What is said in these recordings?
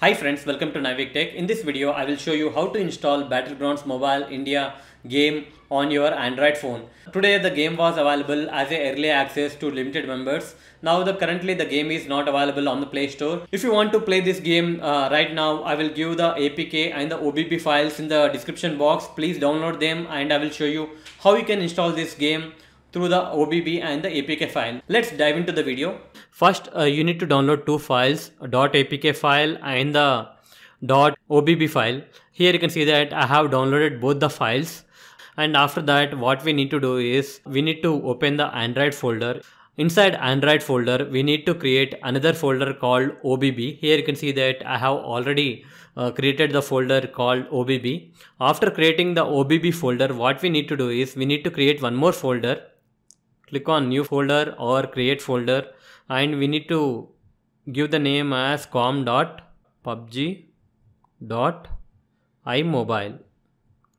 Hi friends, welcome to Navic Tech. In this video, I will show you how to install Battlegrounds Mobile India game on your Android phone. Today the game was available as a early access to limited members. Now the currently the game is not available on the Play Store. If you want to play this game uh, right now, I will give the APK and the OBB files in the description box. Please download them and I will show you how you can install this game through the OBB and the APK file. Let's dive into the video. First, uh, you need to download two files, .apk file and the .obb file. Here you can see that I have downloaded both the files. And after that, what we need to do is we need to open the Android folder. Inside Android folder, we need to create another folder called OBB. Here you can see that I have already uh, created the folder called OBB. After creating the OBB folder, what we need to do is we need to create one more folder click on new folder or create folder and we need to give the name as com.pubg.imobile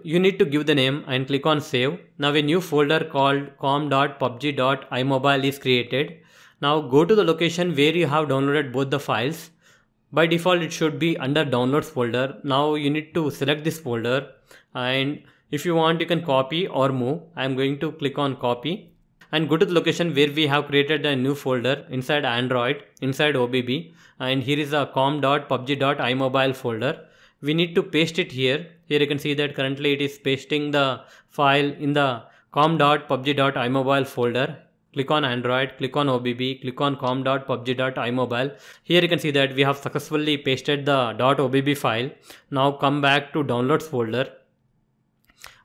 you need to give the name and click on save now a new folder called com.pubg.imobile is created now go to the location where you have downloaded both the files by default it should be under downloads folder now you need to select this folder and if you want you can copy or move i'm going to click on copy and go to the location where we have created a new folder inside Android, inside OBB and here is a com.pubg.imobile folder. We need to paste it here. Here you can see that currently it is pasting the file in the com.pubg.imobile folder click on Android, click on OBB, click on com.pubg.imobile. Here you can see that we have successfully pasted the .obb file. Now come back to downloads folder.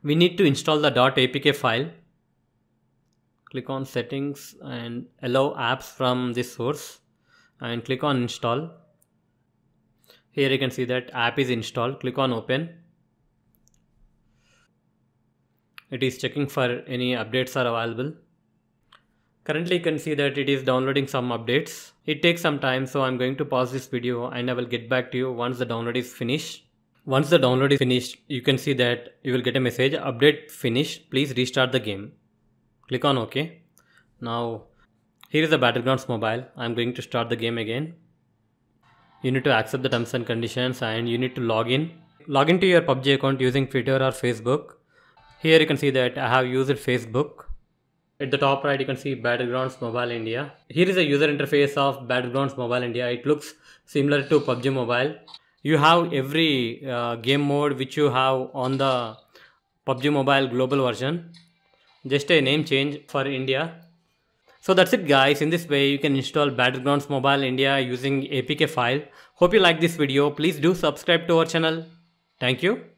We need to install the .apk file click on settings and allow apps from this source and click on install here you can see that app is installed click on open it is checking for any updates are available currently you can see that it is downloading some updates it takes some time so i'm going to pause this video and i will get back to you once the download is finished once the download is finished you can see that you will get a message update finished please restart the game Click on OK. Now here is the Battlegrounds mobile. I'm going to start the game again. You need to accept the terms and conditions and you need to log in. Log into your PUBG account using Twitter or Facebook. Here you can see that I have used Facebook. At the top right you can see Battlegrounds Mobile India. Here is the user interface of Battlegrounds Mobile India. It looks similar to PUBG Mobile. You have every uh, game mode which you have on the PUBG Mobile global version just a name change for India. So that's it guys, in this way you can install Battlegrounds Mobile India using APK file. Hope you like this video, please do subscribe to our channel. Thank you.